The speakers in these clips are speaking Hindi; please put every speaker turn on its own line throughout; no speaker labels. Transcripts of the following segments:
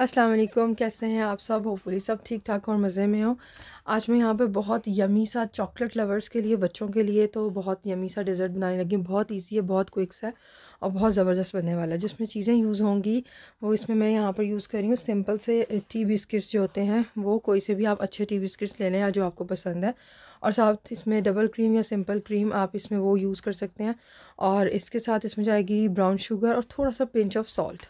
अस्सलाम वालेकुम कैसे हैं आप सब होपफुली सब ठीक ठाक और मज़े में हो आज मैं यहाँ पे बहुत यमी सा चॉकलेट लवर्स के लिए बच्चों के लिए तो बहुत यमी सा डिज़र्ट बनाने लगी हूँ बहुत इजी है बहुत क्विक्स है और बहुत ज़बरदस्त बनने वाला है जिसमें चीज़ें यूज़ होंगी वो इसमें मैं यहाँ पर यूज़ कर रही हूँ सिंपल से टी बिस्किट्स जो होते हैं वो कोई से भी आप अच्छे टी बिस्किट्स ले लें या जो आपको पसंद है और साथ इसमें डबल क्रीम या सिंपल क्रीम आप इसमें वो यूज़ कर सकते हैं और इसके साथ इसमें जाएगी ब्राउन शुगर और थोड़ा सा पिंच ऑफ सॉल्ट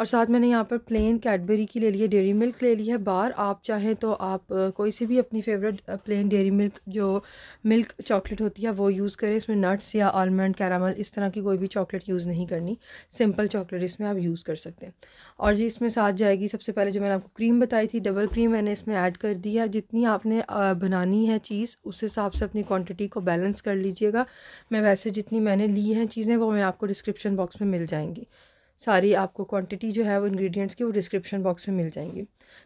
और साथ मैंने यहाँ पर प्लेन कैडबरी की ले ली है डेरी मिल्क ले ली है बार आप चाहें तो आप कोई सी भी अपनी फेवरेट प्लेन डेरी मिल्क जो मिल्क चॉकलेट होती है वो यूज़ करें इसमें नट्स या आलमंड कैरामल इस तरह की कोई भी चॉकलेट यूज़ नहीं करनी सिंपल चॉकलेट इसमें आप यूज़ कर सकते हैं और जी इसमें साथ जाएगी सबसे पहले जो मैंने आपको क्रीम बताई थी डबल क्रीम मैंने इसमें ऐड कर दी है जितनी आपने बनानी है चीज़ उस हिसाब से अपनी क्वान्टिटी को बैलेंस कर लीजिएगा मैं वैसे जितनी मैंने ली हैं चीज़ें वो मैं आपको डिस्क्रिप्शन बॉक्स में मिल जाएंगी सारी आपको क्वांटिटी जो है वो इंग्रेडिएंट्स की वो डिस्क्रिप्शन बॉक्स में मिल जाएंगी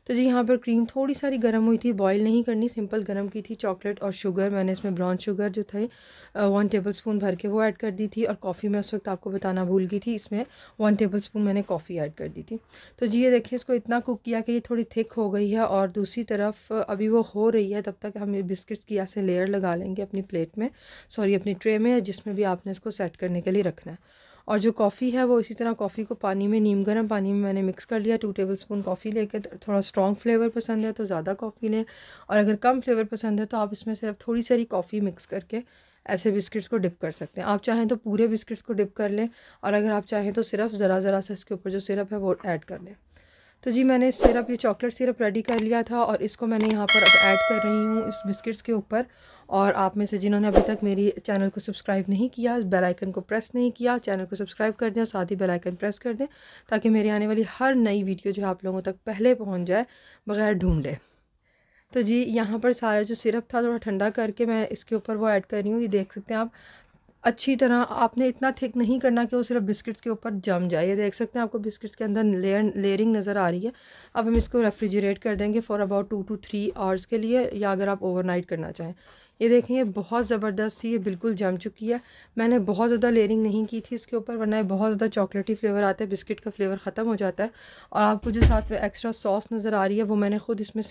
तो जी यहाँ पर क्रीम थोड़ी सारी गर्म हुई थी बॉईल नहीं करनी सिंपल गर्म की थी चॉकलेट और शुगर मैंने इसमें ब्राउन शुगर जो थे वन टेबल स्पून भर के वो ऐड कर दी थी और कॉफ़ी मैं उस वक्त आपको बताना भूल गई थी इसमें वन टेबल स्पून मैंने कॉफ़ी ऐड कर दी थी तो जी ये देखिए इसको इतना कुक किया कि ये थोड़ी थिक हो गई है और दूसरी तरफ अभी वो हो रही है तब तक हम ये बिस्किट्स की ऐसे लेयर लगा लेंगे अपनी प्लेट में सॉरी अपनी ट्रे में जिसमें भी आपने इसको सेट करने के लिए रखना है और जो कॉफ़ी है वो इसी तरह कॉफ़ी को पानी में नीम गर्म पानी में मैंने मिक्स कर लिया टू टेबल स्पून कॉफ़ी कर थोड़ा स्ट्रॉन्ग फ्लेवर पसंद है तो ज़्यादा कॉफ़ी लें और अगर कम फ्लेवर पसंद है तो आप इसमें सिर्फ थोड़ी सारी कॉफ़ी मिक्स करके ऐसे बिस्किट्स को डिप कर सकते हैं आप चाहें तो पूरे बिस्किट्स को डिप कर लें और अगर आप चाहें तो सिर्फ ज़रा ज़रा सा इसके ऊपर जो सिरप है वो ऐड कर लें तो जी मैंने सिरप ये चॉकलेट सिरप रेडी कर लिया था और इसको मैंने यहाँ पर अब ऐड कर रही हूँ इस बिस्किट्स के ऊपर और आप में से जिन्होंने अभी तक मेरी चैनल को सब्सक्राइब नहीं किया बेल आइकन को प्रेस नहीं किया चैनल को सब्सक्राइब कर दें और साथ ही बेल आइकन प्रेस कर दें ताकि मेरी आने वाली हर नई वीडियो जो है आप लोगों तक पहले पहुँच जाए बगैर ढूँढे तो जी यहाँ पर सारा जो सिरप था थोड़ा ठंडा करके मैं इसके ऊपर वो ऐड कर रही हूँ ये देख सकते हैं आप अच्छी तरह आपने इतना थिक नहीं करना कि वो सिर्फ बिस्किट्स के ऊपर जम जाए ये देख सकते हैं आपको बिस्किट्स के अंदर लेयर लेयरिंग नज़र आ रही है अब हम इसको रेफ्रिजरेट कर देंगे for about two to three hours के लिए या अगर आप ओवरनाइट करना चाहें ये देखें ये बहुत ज़बरदस्त ये बिल्कुल जम चुकी है मैंने बहुत ज़्यादा लेयरिंग नहीं की थी इसके ऊपर वरना बहुत ज़्यादा चॉकलेटी फ्लेवर आता है बिस्किट का फ्लेवर ख़त्म हो जाता है और आपको जो साथ में एक्स्ट्रा सॉस नज़र आ रही है वो मैंने ख़ुद इसमें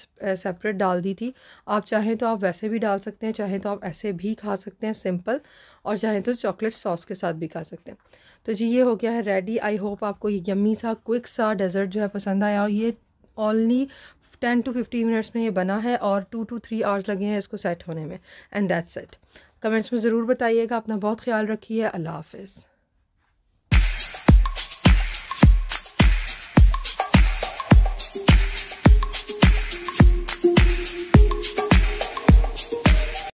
सेपरेट डाल दी थी आप चाहें तो आप वैसे भी डाल सकते हैं चाहें तो आप ऐसे भी खा सकते हैं सिंपल और चाहें तो चॉकलेट सॉस के साथ भी खा सकते हैं तो जी ये हो गया है रेडी आई होप आपको ये यम्मी सा क्विक सा डेज़र्ट जो है पसंद आया और ये only ten to fifteen minutes में ये बना है और टू टू थ्री आवर्स लगे हैं इसको सेट होने में एंड दैट्स इट कमेंट्स में ज़रूर बताइएगा अपना बहुत ख्याल रखिए अल्लाह हाफिज़